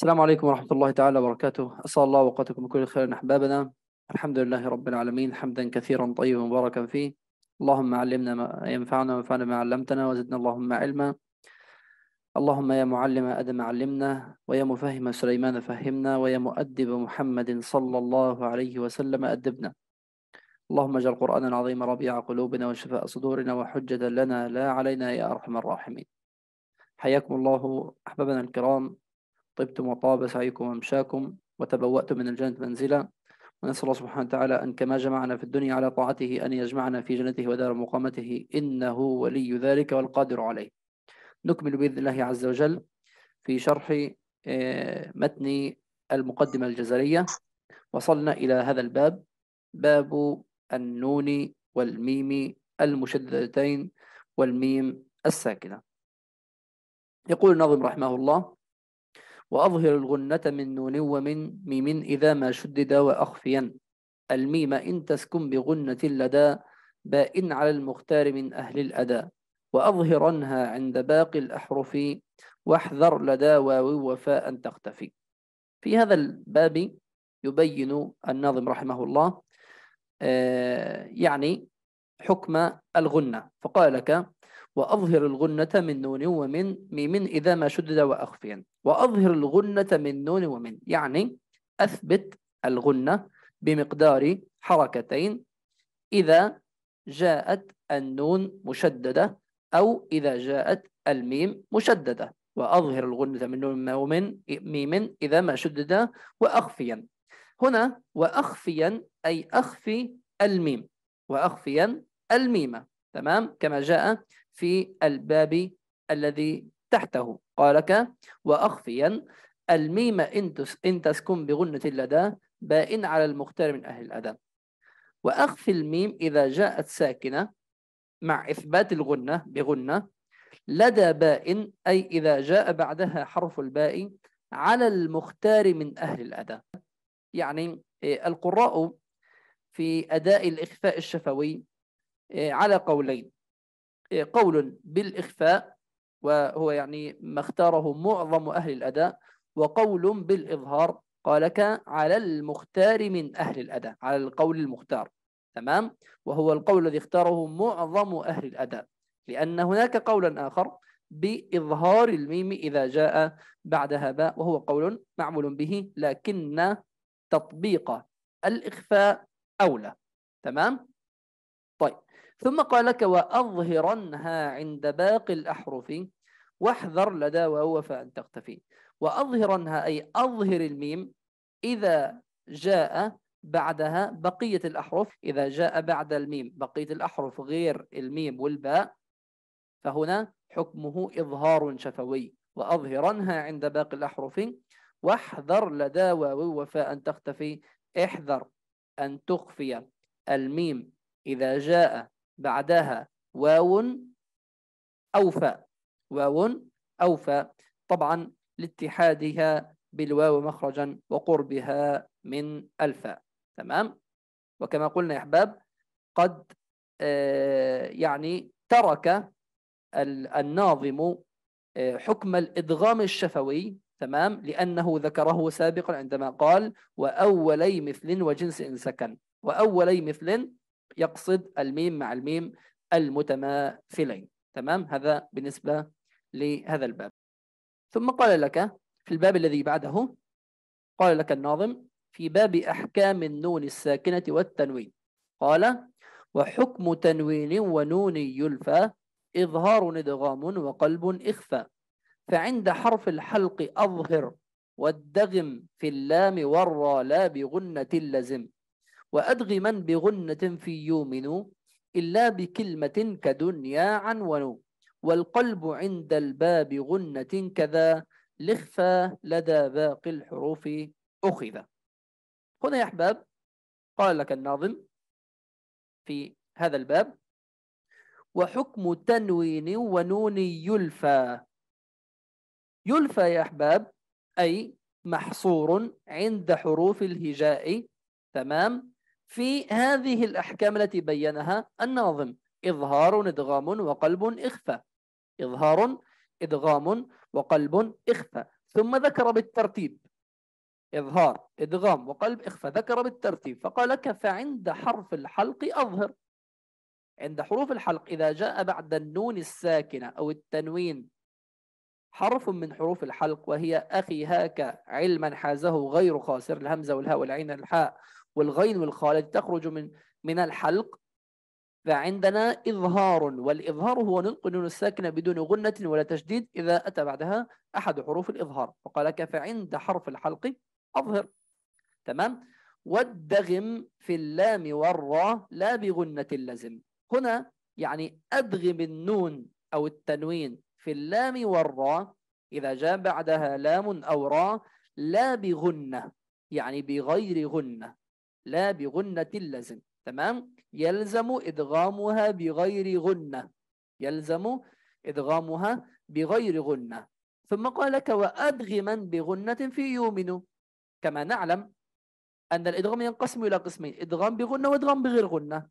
السلام عليكم ورحمة الله تعالى وبركاته أسأل الله أوقاتكم بكل خير أحبابنا الحمد لله رب العالمين حمدا كثيرا طيبا مباركا فيه اللهم علمنا ما ينفعنا وانفعنا ما علمتنا وزدنا اللهم علما اللهم يا معلم أدم علمنا ويا مفهم سليمان فهمنا ويا مؤدب محمد صلى الله عليه وسلم أدبنا اللهم اجعل قرآنا العظيم ربيع قلوبنا وشفاء صدورنا وحجة لنا لا علينا يا أرحم الراحمين حياكم الله أحبابنا الكرام طبتم وطاب سعيكم ومشاكم وتبوأتم من الجنة منزلا ونسأل الله سبحانه وتعالى أن كما جمعنا في الدنيا على طاعته أن يجمعنا في جنته ودار مقامته إنه ولي ذلك والقادر عليه نكمل بإذن الله عز وجل في شرح آه، متن المقدمة الجزرية وصلنا إلى هذا الباب باب النون والميم المشددتين والميم الساكنة يقول الناظم رحمه الله وأظهر الغنة من نون ومن ميم إذا ما شدد وأخفيا الميم إن تسكن بغنة لدى باء على المختار من أهل الأداء وأظهرنها عند باقي الأحرف واحذر لدى واو وفاء تختفي في هذا الباب يبين الناظم رحمه الله آه، يعني حكم الغنة فقال لك وأظهر الغنة من نون ومن ميم إذا ما شدد وأخفيا وأظهر الغنة من نون ومن يعني أثبت الغنة بمقدار حركتين إذا جاءت النون مشددة أو إذا جاءت الميم مشددة وأظهر الغنة من نون ومن ميم إذا ما شدد وأخفيا هنا وأخفيا أي أخفي الميم وأخفيا الميمة تمام كما جاء في الباب الذي تحته قالك وأخفيا الميم إن تسكن بغنة لدى بائن على المختار من أهل الأذان وأخفي الميم إذا جاءت ساكنة مع إثبات الغنة بغنة لدى باء أي إذا جاء بعدها حرف الباء على المختار من أهل الأداء يعني إيه، القراء في أداء الإخفاء الشفوي إيه، على قولين قول بالإخفاء وهو يعني ما اختاره معظم أهل الأداء وقول بالإظهار قال على المختار من أهل الأداء على القول المختار تمام وهو القول الذي اختاره معظم أهل الأداء لأن هناك قولا آخر بإظهار الميم إذا جاء بعدها باء وهو قول معمول به لكن تطبيق الإخفاء أولى تمام طيب ثم قال لك وأظهرنها عند باقي الأحرف واحذر لدى وهو فأن تختفي وأظهرنها أي أظهر الميم إذا جاء بعدها بقية الأحرف إذا جاء بعد الميم بقية الأحرف غير الميم والباء فهنا حكمه إظهار شفوي وأظهرنها عند باقي الأحرف واحذر لدى واو وفاء أن تختفي احذر أن تخفي الميم إذا جاء بعدها واو أو فاء واو أو فاء طبعا لاتحادها بالواو مخرجا وقربها من الفاء تمام وكما قلنا يا أحباب قد آه، يعني ترك الناظم آه، حكم الإدغام الشفوي تمام لأنه ذكره سابقا عندما قال وأولي مثل وجنس إن سكن وأولي مثل يقصد الميم مع الميم المتماثلين تمام هذا بالنسبة لهذا الباب ثم قال لك في الباب الذي بعده قال لك الناظم في باب أحكام النون الساكنة والتنوين قال وحكم تنوين ونون يلفى إظهار ادغام وقلب إخفى فعند حرف الحلق أظهر والدغم في اللام والرا لا بغنة لزم من بغنة في يؤمن إلا بكلمة كدنيا عنون والقلب عند الباب غنة كذا لخفى لدى باقي الحروف أخذ هنا يا أحباب قال لك الناظم في هذا الباب وحكم تنوين ونون يلفى يلفى يا أحباب أي محصور عند حروف الهجاء تمام في هذه الأحكام التي بينها الناظم إظهار إدغام وقلب إخفى إظهار إدغام وقلب إخفى ثم ذكر بالترتيب إظهار إدغام وقلب إخفى ذكر بالترتيب فقال لك فعند حرف الحلق أظهر عند حروف الحلق إذا جاء بعد النون الساكنة أو التنوين حرف من حروف الحلق وهي أخي هاك علما حازه غير خاسر الهمزة والهاء والعين الحاء والغين والخالد تخرج من من الحلق فعندنا إظهار والإظهار هو نطق النون الساكنة بدون غنة ولا تشديد إذا أتى بعدها أحد حروف الإظهار وقال لك فعند حرف الحلق أظهر تمام وادغم في اللام والراء لا بغنة اللزم هنا يعني أدغم النون أو التنوين في اللام والراء إذا جاء بعدها لام أو راء لا بغنة يعني بغير غنة لا بغنة اللزم تمام يلزم إدغامها بغير غنة يلزم إدغامها بغير غنة ثم قال لك وأدغما بغنة في يؤمن كما نعلم أن الإدغام ينقسم إلى قسمين إدغام بغنة وإدغام بغير غنة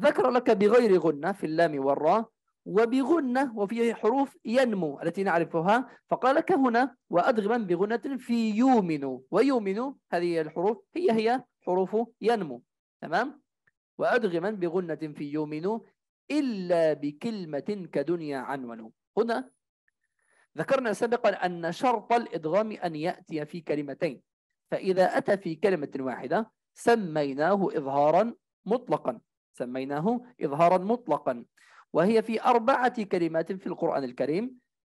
ذكر لك بغير غنة في اللام والراء وبغنة وفيه حروف ينمو التي نعرفها فقال لك هنا وأدغما بغنة في يؤمن ويؤمن هذه الحروف هي هي حروفه ينمو تمام وأدغما بغنة في يومن إلا بكلمة كدنيا عنون هنا ذكرنا سابقا أن شرط الإدغام أن يأتي في كلمتين فإذا أتى في كلمة واحدة سميناه إظهارا مطلقا سميناه إظهارا مطلقا وهي في أربعة كلمات في القرآن الكريم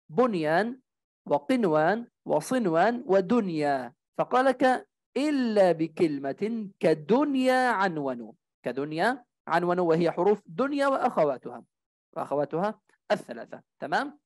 بنيان وقنوان وصنوان ودنيا فقال, لك إلا بكلمة كدنيا عنون كدنيا عنون وهي حروف دنيا وأخواتها وأخواتها الثلاثة تمام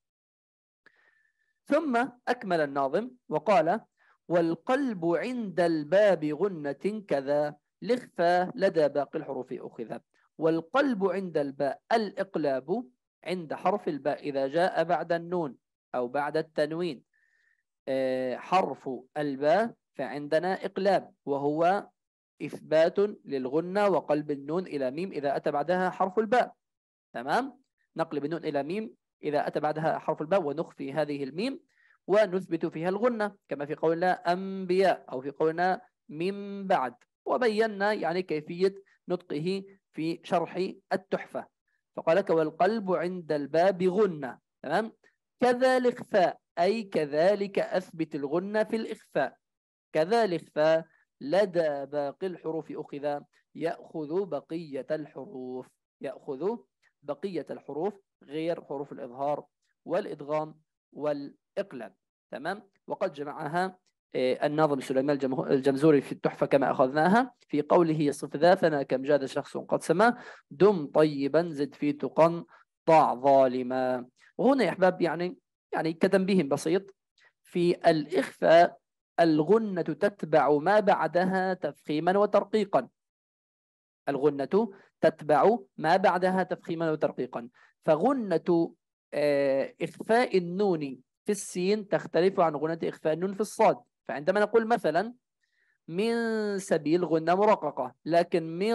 ثم أكمل الناظم وقال والقلب عند الباب غنة كذا لخفى لدى باقي الحروف أخذ والقلب عند الباء الإقلاب عند حرف الباء إذا جاء بعد النون أو بعد التنوين آه، حرف الباء فعندنا إقلاب وهو إثبات للغنة وقلب النون إلى ميم إذا أتى بعدها حرف الباء تمام نقلب النون إلى ميم إذا أتى بعدها حرف الباء ونخفي هذه الميم ونثبت فيها الغنة كما في قولنا أنبياء أو في قولنا من بعد وبينا يعني كيفية نطقه في شرح التحفة فقال لك والقلب عند الباب غنة تمام كذا الإخفاء أي كذلك أثبت الغنة في الإخفاء كذلك فلدى باقي الحروف أخذ يأخذ بقية الحروف يأخذ بقية الحروف غير حروف الإظهار والإدغام والإقلام تمام وقد جمعها آه، الناظم سليمان الجمزوري في التحفة كما أخذناها في قوله صف ذا فنا كم جاد شخص قد سما دم طيبا زد في تقن طع ظالما وهنا يا أحباب يعني يعني كتنبيه بسيط في الإخفاء الغنة تتبع ما بعدها تفخيما وترقيقا الغنة تتبع ما بعدها تفخيما وترقيقا فغنة آه، إخفاء النون في السين تختلف عن غنة إخفاء النون في الصاد فعندما نقول مثلا من سبيل غنة مرققة لكن من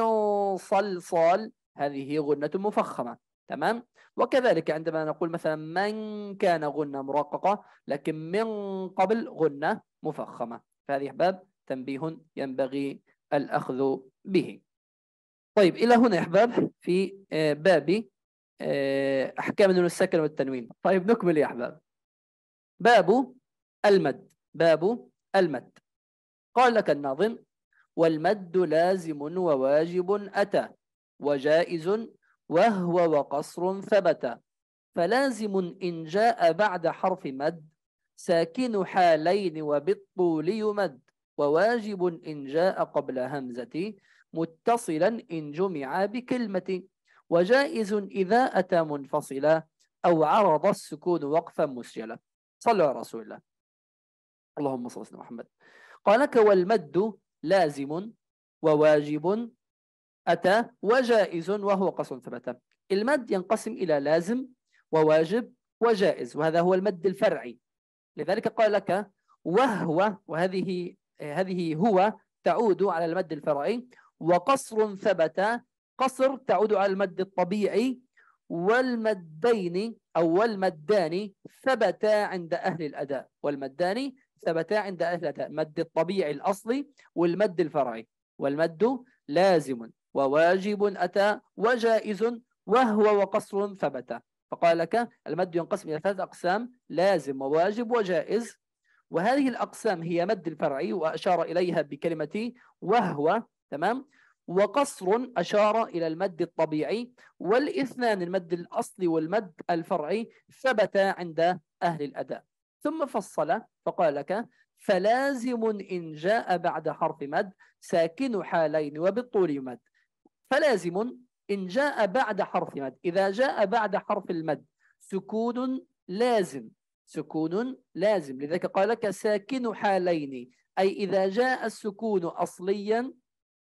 صلصال هذه غنة مفخمة تمام وكذلك عندما نقول مثلا من كان غنة مرققة لكن من قبل غنة مفخمة فهذه أحباب تنبيه ينبغي الأخذ به طيب إلى هنا يا أحباب في آه، باب آه، أحكام النون الساكن والتنوين طيب نكمل يا أحباب باب المد باب المد قال لك الناظم والمد لازم وواجب أتى وجائز وهو وقصر ثبت فلازم إن جاء بعد حرف مد ساكن حالين وبالطول يمد وواجب إن جاء قبل همزة متصلا إن جمع بكلمة وجائز إذا أتى منفصلا أو عرض السكون وقفا مسجلا صلوا على رسول الله اللهم صل على محمد قال لك والمد لازم وواجب أتى وجائز وهو قصر ثبت المد ينقسم إلى لازم وواجب وجائز وهذا هو المد الفرعي لذلك قال لك وهو وهذه هذه هو تعود على المد الفرعي وقصر ثبت قصر تعود على المد الطبيعي والمدين أو والمدان ثبتا عند أهل الأداء والمدان ثبتا عند أهل الأداء مد الطبيعي الأصلي والمد الفرعي والمد لازم وواجب أتى وجائز وهو وقصر ثبت فقال لك المد ينقسم إلى ثلاث أقسام لازم وواجب وجائز وهذه الأقسام هي مد الفرعي وأشار إليها بكلمة وهو تمام وقصر أشار إلى المد الطبيعي والإثنان المد الأصلي والمد الفرعي ثبت عند أهل الأداء ثم فصل فقال لك فلازم إن جاء بعد حرف مد ساكن حالين وبالطول يمد فلازم إن جاء بعد حرف مد إذا جاء بعد حرف المد سكون لازم سكون لازم لذلك قال لك ساكن حالين أي إذا جاء السكون أصليا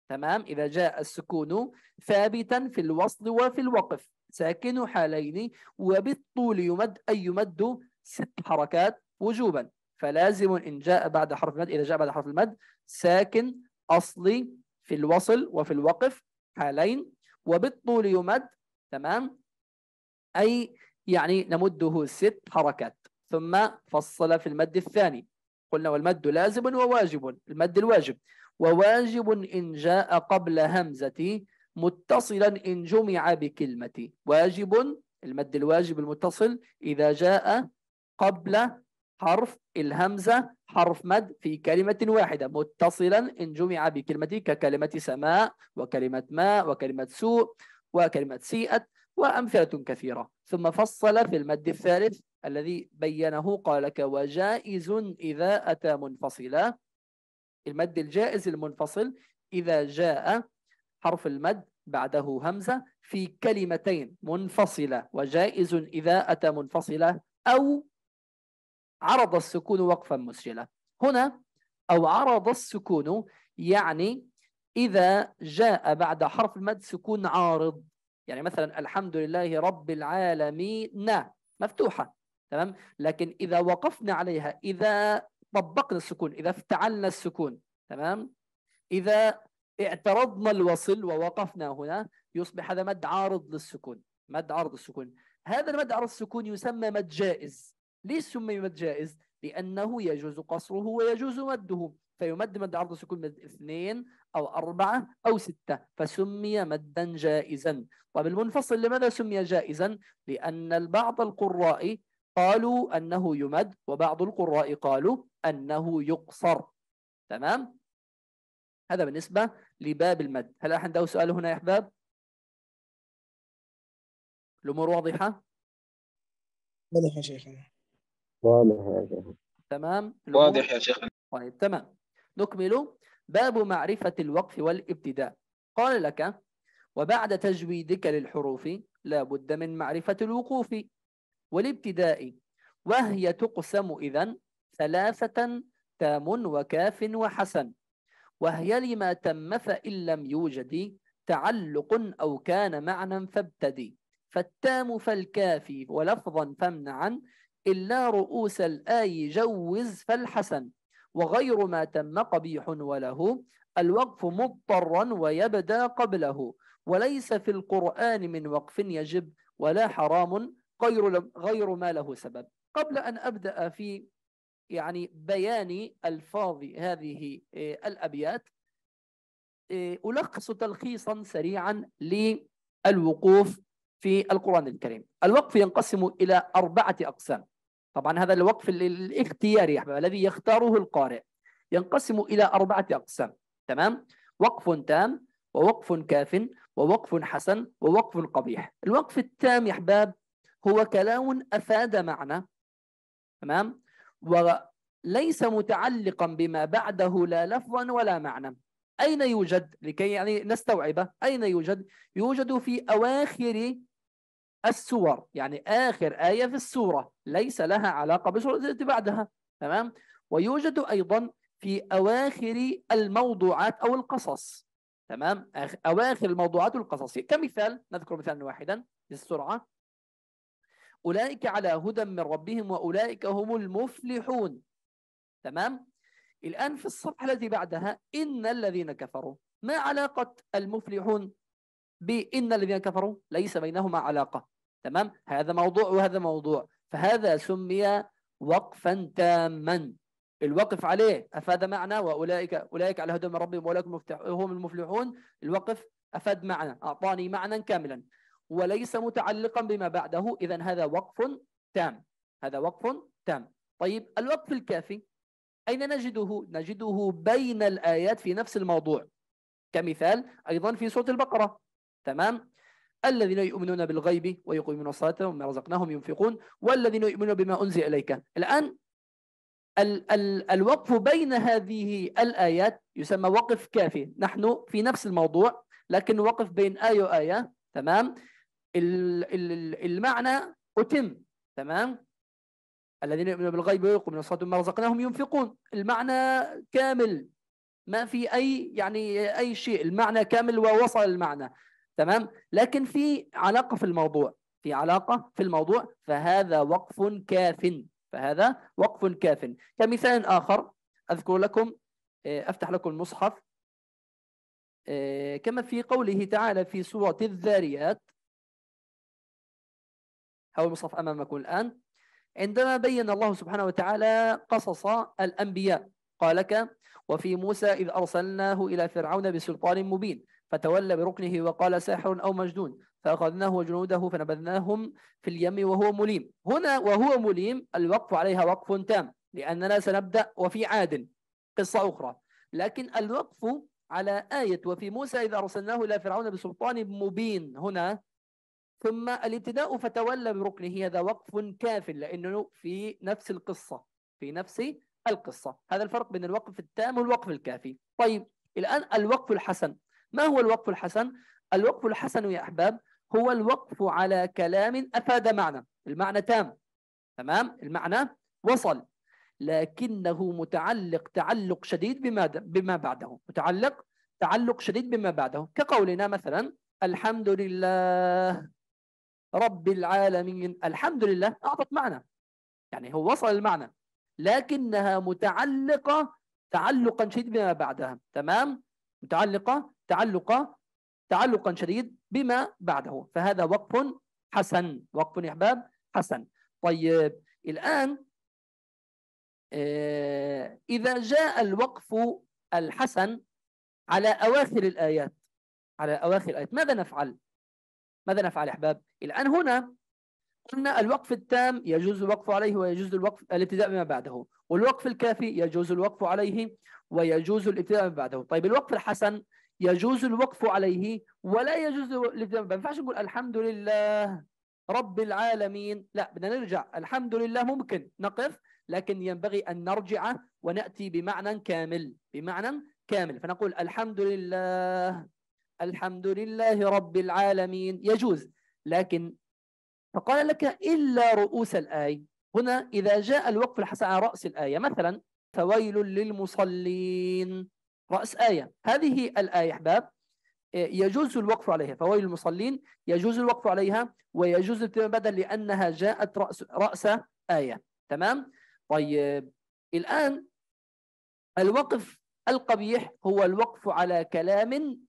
تمام إذا جاء السكون ثابتا في الوصل وفي الوقف ساكن حالين وبالطول يمد أي يمد ست حركات وجوبا فلازم إن جاء بعد حرف المد إذا جاء بعد حرف المد ساكن أصلي في الوصل وفي الوقف حالين وبالطول يمد تمام أي يعني نمده ست حركات ثم فصل في المد الثاني قلنا والمد لازم وواجب المد الواجب وواجب إن جاء قبل همزتي متصلا إن جمع بكلمتي واجب المد الواجب المتصل إذا جاء قبل حرف الهمزة حرف مد في كلمة واحدة متصلا إن جمع بكلمة ككلمة سماء وكلمة ماء وكلمة سوء وكلمة سيئة وأمثلة كثيرة ثم فصل في المد الثالث الذي بينه قال لك وجائز إذا أتى منفصلا المد الجائز المنفصل إذا جاء حرف المد بعده همزة في كلمتين منفصلة وجائز إذا أتى منفصلة أو عرض السكون وقفا مسجلا هنا أو عرض السكون يعني إذا جاء بعد حرف المد سكون عارض يعني مثلا الحمد لله رب العالمين مفتوحة تمام لكن إذا وقفنا عليها إذا طبقنا السكون إذا افتعلنا السكون تمام إذا اعترضنا الوصل ووقفنا هنا يصبح هذا مد عارض للسكون مد عارض السكون هذا المد عارض السكون يسمى مد جائز ليش سمي مد جائز؟ لأنه يجوز قصره ويجوز مده فيمد مد عرض سكون مد اثنين أو أربعة أو ستة فسمي مدا جائزا طب المنفصل لماذا سمي جائزا؟ لأن بعض القراء قالوا أنه يمد وبعض القراء قالوا أنه يقصر تمام؟ هذا بالنسبة لباب المد هل أحد عنده سؤال هنا يا أحباب؟ الأمور واضحة؟ واضحة شيخنا واضح يا شيخ تمام واضح يا شيخ طيب تمام نكمل باب معرفة الوقف والابتداء قال لك وبعد تجويدك للحروف لا بد من معرفة الوقوف والابتداء وهي تقسم إذا ثلاثة تام وكاف وحسن وهي لما تم فإن لم يوجد تعلق أو كان معنى فابتدي فالتام فالكافي ولفظا فامنعا إلا رؤوس الآي جوز فالحسن وغير ما تم قبيح وله الوقف مضطرا ويبدا قبله وليس في القرآن من وقف يجب ولا حرام غير غير ما له سبب قبل أن أبدأ في يعني بيان ألفاظ هذه آه، الأبيات آه، ألخص تلخيصا سريعا للوقوف في القرآن الكريم الوقف ينقسم إلى أربعة أقسام طبعا هذا الوقف الاختياري الذي يختاره القارئ ينقسم إلى أربعة أقسام تمام وقف تام ووقف كاف ووقف حسن ووقف قبيح الوقف التام يا أحباب هو كلام أفاد معنى تمام وليس متعلقا بما بعده لا لفظا ولا معنى أين يوجد لكي يعني نستوعبه أين يوجد يوجد في أواخر السور يعني آخر آية في السورة ليس لها علاقة بسورة بعدها تمام ويوجد أيضا في أواخر الموضوعات أو القصص تمام أواخر الموضوعات والقصص كمثال نذكر مثالا واحدا للسرعة أولئك على هدى من ربهم وأولئك هم المفلحون تمام الآن في الصفحة التي بعدها إن الذين كفروا ما علاقة المفلحون بإن الذين كفروا ليس بينهما علاقة تمام هذا موضوع وهذا موضوع فهذا سمي وقفا تاما الوقف عليه افاد معنى واولئك اولئك على هدى من ربهم واولئك هم المفلحون الوقف افاد معنى اعطاني معنى كاملا وليس متعلقا بما بعده اذا هذا وقف تام هذا وقف تام طيب الوقف الكافي اين نجده نجده بين الايات في نفس الموضوع كمثال ايضا في سوره البقره تمام الذين يؤمنون بالغيب ويقيمون الصلاة وما رزقناهم ينفقون والذين يؤمنون بما أنزل إليك الآن ال ال الوقف بين هذه الآيات يسمى وقف كافي نحن في نفس الموضوع لكن وقف بين آية وآية تمام المعنى أتم تمام الذين يؤمنون بالغيب ويقيمون الصلاة وما رزقناهم ينفقون المعنى كامل ما في أي يعني أي شيء المعنى كامل ووصل المعنى تمام لكن في علاقة في الموضوع في علاقة في الموضوع فهذا وقف كاف فهذا وقف كاف كمثال آخر أذكر لكم آه، أفتح لكم المصحف آه، كما في قوله تعالى في سورة الذاريات هو المصحف أمامكم الآن عندما بين الله سبحانه وتعالى قصص الأنبياء قال لك وفي موسى إذ أرسلناه إلى فرعون بسلطان مبين فتولى بركنه وقال ساحر أو مجنون فأخذناه وجنوده فنبذناهم في اليم وهو مليم هنا وهو مليم الوقف عليها وقف تام لأننا سنبدأ وفي عاد قصة أخرى لكن الوقف على آية وفي موسى إذا أرسلناه إلى فرعون بسلطان مبين هنا ثم الابتداء فتولى بركنه هذا وقف كاف لأنه في نفس القصة في نفس القصة هذا الفرق بين الوقف التام والوقف الكافي طيب الآن الوقف الحسن ما هو الوقف الحسن؟ الوقف الحسن يا أحباب هو الوقف على كلام أفاد معنى المعنى تام تمام المعنى وصل لكنه متعلق تعلق شديد بما, بما بعده متعلق تعلق شديد بما بعده كقولنا مثلا الحمد لله رب العالمين الحمد لله أعطت معنى يعني هو وصل المعنى لكنها متعلقة تعلقا شديد بما بعدها تمام متعلقة تعلق تعلقا شديد بما بعده فهذا وقف حسن وقف يا احباب حسن طيب الان آه، اذا جاء الوقف الحسن على اواخر الايات على اواخر الايات ماذا نفعل ماذا نفعل يا احباب الان هنا قلنا الوقف التام يجوز الوقف عليه ويجوز الوقف الابتداء بما بعده والوقف الكافي يجوز الوقف عليه ويجوز الابتداء بما بعده طيب الوقف الحسن يجوز الوقف عليه ولا يجوز ما ينفعش نقول الحمد لله رب العالمين لا بدنا نرجع الحمد لله ممكن نقف لكن ينبغي أن نرجع ونأتي بمعنى كامل بمعنى كامل فنقول الحمد لله الحمد لله رب العالمين يجوز لكن فقال لك إلا رؤوس الآية هنا إذا جاء الوقف الحسن على رأس الآية مثلا فويل للمصلين رأس آية هذه الآية أحباب آه، يجوز الوقف عليها فويل المصلين يجوز الوقف عليها ويجوز الابتداء بدل لأنها جاءت رأس, رأس آية تمام طيب الآن الوقف القبيح هو الوقف على كلام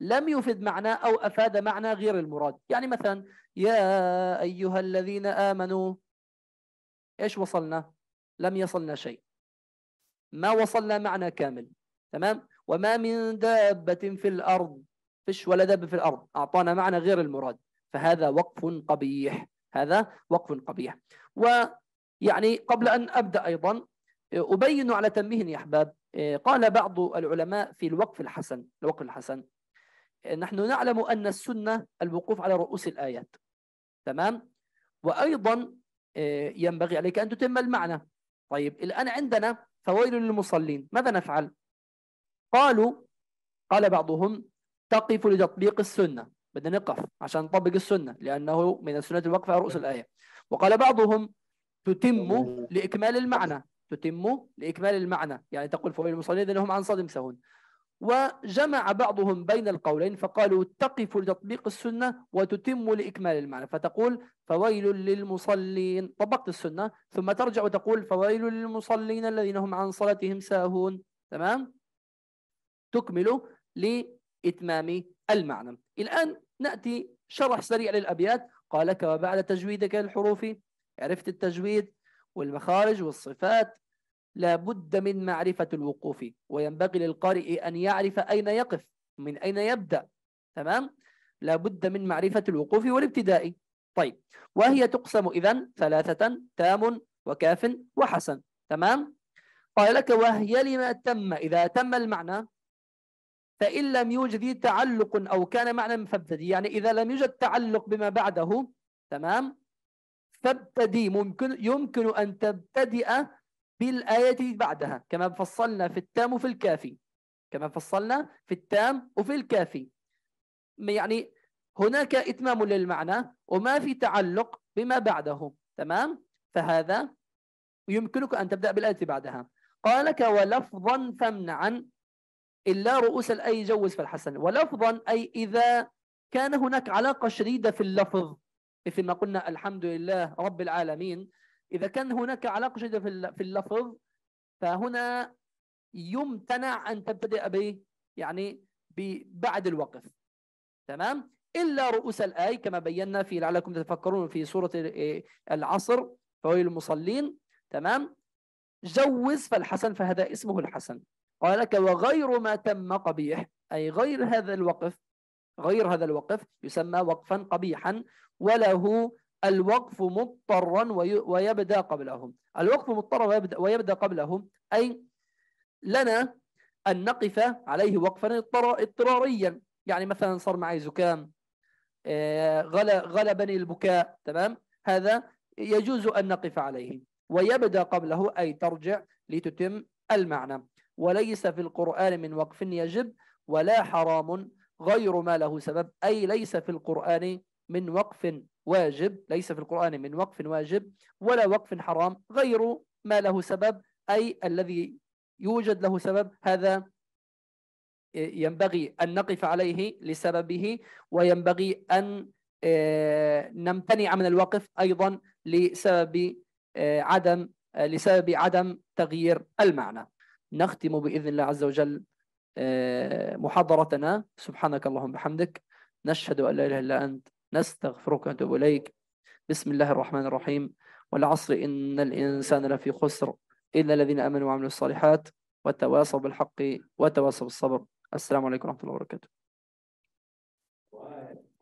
لم يفد معناه أو أفاد معنى غير المراد يعني مثلا يا أيها الذين آمنوا إيش وصلنا لم يصلنا شيء ما وصلنا معنى كامل تمام وما من دابة في الأرض فش ولا دابة في الأرض أعطانا معنى غير المراد فهذا وقف قبيح هذا وقف قبيح ويعني قبل أن أبدأ أيضا أبين على تنبيه يا أحباب قال بعض العلماء في الوقف الحسن الوقف الحسن نحن نعلم أن السنة الوقوف على رؤوس الآيات تمام وأيضا ينبغي عليك أن تتم المعنى طيب الآن عندنا فويل للمصلين ماذا نفعل قالوا قال بعضهم تقف لتطبيق السنة بدنا نقف عشان نطبق السنة لأنه من السنة الوقف على رؤوس نعم. الآية وقال بعضهم تتم نعم. لإكمال المعنى تتم لإكمال المعنى يعني تقول فويل المصلين أنهم عن صدم سهون وجمع بعضهم بين القولين فقالوا تقف لتطبيق السنة وتتم لإكمال المعنى فتقول فويل للمصلين طبقت السنة ثم ترجع وتقول فويل للمصلين الذين هم عن صلاتهم ساهون تمام تكمل لإتمام المعنى الآن نأتي شرح سريع للأبيات قال لك وبعد تجويدك للحروف عرفت التجويد والمخارج والصفات لابد من معرفة الوقوف وينبغي للقارئ أن يعرف أين يقف من أين يبدأ تمام لابد من معرفة الوقوف والابتداء طيب وهي تقسم إذا ثلاثة تام وكاف وحسن تمام قال لك وهي لما تم إذا تم المعنى فإن لم يوجد تعلق أو كان معنى فابتدي يعني إذا لم يوجد تعلق بما بعده تمام فابتدي ممكن يمكن أن تبتدئ بالآية بعدها كما فصلنا في التام وفي الكافي كما فصلنا في التام وفي الكافي يعني هناك إتمام للمعنى وما في تعلق بما بعده تمام فهذا يمكنك أن تبدأ بالآية بعدها قالك ولفظا فمنعا إلا رؤوس الأي يجوز في الحسن ولفظا أي إذا كان هناك علاقة شديدة في اللفظ مثل ما قلنا الحمد لله رب العالمين إذا كان هناك علاقة شديدة في اللفظ فهنا يمتنع أن تبتدئ به يعني بعد الوقف تمام إلا رؤوس الآي كما بينا في لعلكم تتفكرون في سورة إيه، العصر فويل المصلين تمام جوز فالحسن فهذا اسمه الحسن قال لك وغير ما تم قبيح أي غير هذا الوقف غير هذا الوقف يسمى وقفا قبيحا وله الوقف مضطرا ويبدا قبله الوقف مضطرا ويبدا, ويبدأ قبله أي لنا أن نقف عليه وقفا اضطراريا يعني مثلا صار معي زكام آه، غلبني البكاء تمام هذا يجوز أن نقف عليه ويبدا قبله أي ترجع لتتم المعنى وليس في القرآن من وقف يجب ولا حرام غير ما له سبب أي ليس في القرآن من وقف واجب ليس في القرآن من وقف واجب ولا وقف حرام غير ما له سبب أي الذي يوجد له سبب هذا ينبغي أن نقف عليه لسببه وينبغي أن آه، نمتنع من الوقف أيضا لسبب آه، عدم آه، لسبب عدم تغيير المعنى نختم بإذن الله عز وجل آه، محاضرتنا سبحانك اللهم بحمدك نشهد أن لا إله إلا أنت نستغفرك ونتوب إليك بسم الله الرحمن الرحيم والعصر إن الإنسان لفي خسر إلا الذين آمنوا وعملوا الصالحات وتواصوا بالحق وتواصوا بالصبر السلام عليكم ورحمة الله وبركاته